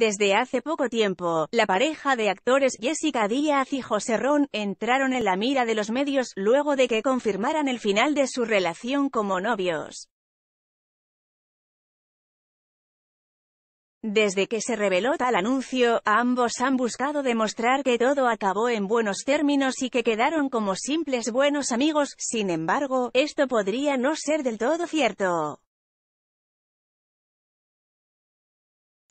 Desde hace poco tiempo, la pareja de actores Jessica Díaz y José Ron entraron en la mira de los medios luego de que confirmaran el final de su relación como novios. Desde que se reveló tal anuncio, ambos han buscado demostrar que todo acabó en buenos términos y que quedaron como simples buenos amigos, sin embargo, esto podría no ser del todo cierto.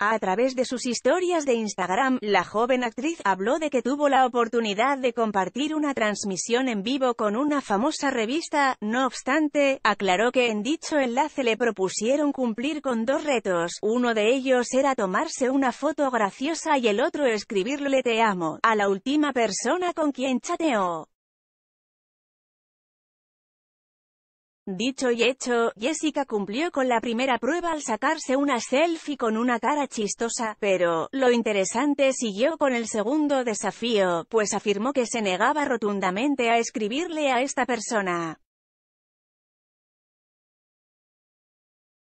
A través de sus historias de Instagram, la joven actriz habló de que tuvo la oportunidad de compartir una transmisión en vivo con una famosa revista, no obstante, aclaró que en dicho enlace le propusieron cumplir con dos retos, uno de ellos era tomarse una foto graciosa y el otro escribirle te amo, a la última persona con quien chateó. Dicho y hecho, Jessica cumplió con la primera prueba al sacarse una selfie con una cara chistosa, pero, lo interesante siguió con el segundo desafío, pues afirmó que se negaba rotundamente a escribirle a esta persona.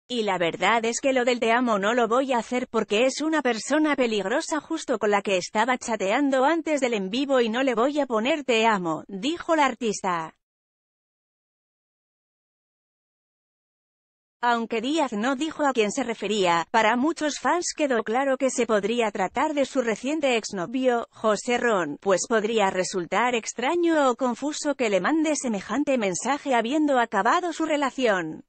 Y la verdad es que lo del te amo no lo voy a hacer porque es una persona peligrosa justo con la que estaba chateando antes del en vivo y no le voy a poner te amo, dijo la artista. Aunque Díaz no dijo a quién se refería, para muchos fans quedó claro que se podría tratar de su reciente exnovio, José Ron, pues podría resultar extraño o confuso que le mande semejante mensaje habiendo acabado su relación.